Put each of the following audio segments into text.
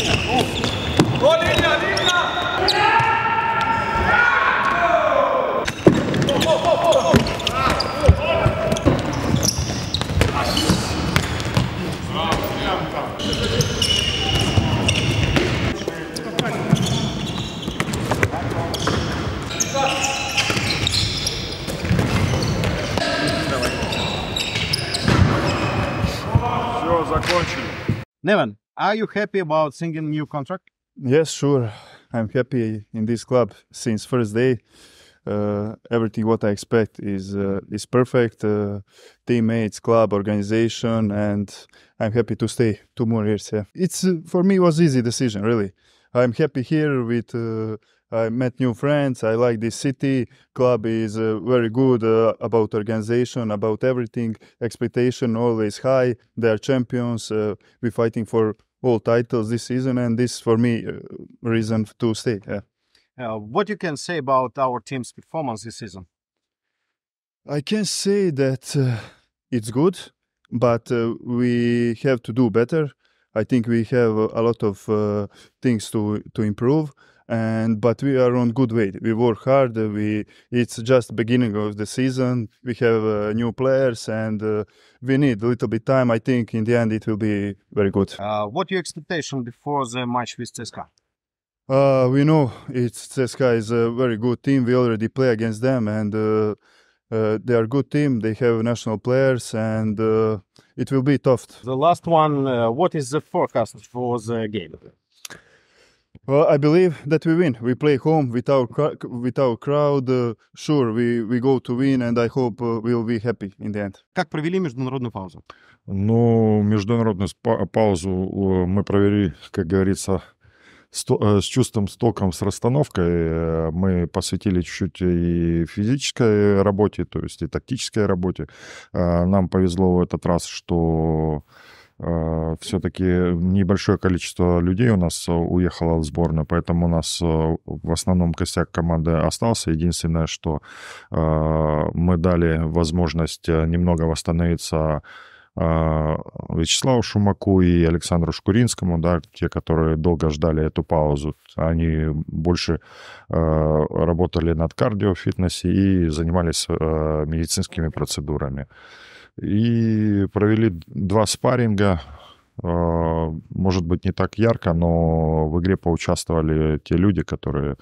Давай. закончили. Неван, Are you happy about signing new contract? Yes, sure. I'm happy in this club since first day. Uh, everything what I expect is uh, is perfect. Uh, teammates, club, organization, and I'm happy to stay two more years. Yeah, it's uh, for me was easy decision really. I'm happy here with. Uh, I met new friends. I like this city. Club is uh, very good about organization, about everything. Expectation always high. They are champions. we're fighting for all titles this season, and this for me uh, reason to stay. Yeah. Uh, what you can say about our team's performance this season? I can say that uh, it's good, but uh, we have to do better. I think we have a lot of uh, things to to improve and but we are on good way. We work hard. Uh, we it's just beginning of the season. We have uh, new players, and uh, we need a little bit time. I think in the end it will be very good. Uh, what your expectation before the match with CSKA? Uh, we know it's CSKA is a very good team. We already play against them, and uh, they are a good team. They have national players, and it will be tough. The last one. what is the forecast for the game? Well, I believe that we win. We play home with our with our crowd. Uh, sure, we we go to win, and I hope uh, we'll be happy in the end. Как провели международную паузу? Ну, международную паузу э, мы провели, как говорится, э, с, чувством, с током, с расстановкой. Э, мы посвятили чуть-чуть и физической работе, то есть и тактической работе. Нам повезло в этот раз, что Э, все-таки небольшое количество людей у нас э, уехало в сборную, поэтому у нас э, в основном костяк команды остался. Единственное, что мы дали возможность немного восстановиться Вячеславу Шумаку и Александру Шкуринскому, да, те, которые долго ждали эту паузу. Они больше работали над кардиофитнесе и занимались медицинскими процедурами. И провели два спарринга, а, может быть, не так ярко, но в игре поучаствовали те люди, которые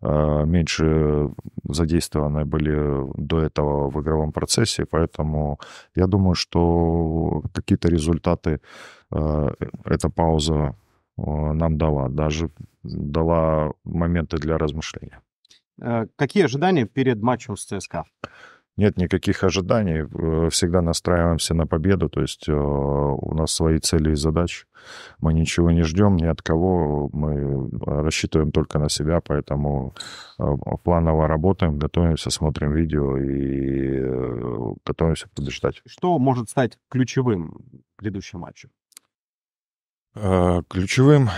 а, меньше задействованы были до этого в игровом процессе, поэтому я думаю, что какие-то результаты а, эта пауза нам дала, даже дала моменты для размышления. Какие ожидания перед матчем с ЦСКА? нет никаких ожиданий, э, всегда настраиваемся на победу, то есть э, у нас свои цели и задачи, мы ничего не ждем ни от кого, мы э, рассчитываем только на себя, поэтому планово работаем, готовимся, смотрим видео и готовимся побеждать. Что может стать ключевым в предыдущем матче? Ключевым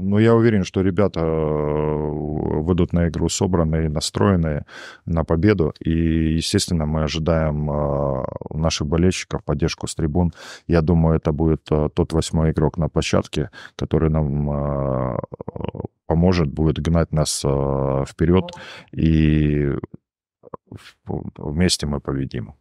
но я уверен, что ребята э, выйдут на игру собранные, настроенные на победу. И, естественно, мы ожидаем э, наших болельщиков, поддержку с трибун. Я думаю, это будет э, тот восьмой игрок на площадке, который нам поможет, будет гнать нас вперед. И вместе мы победим.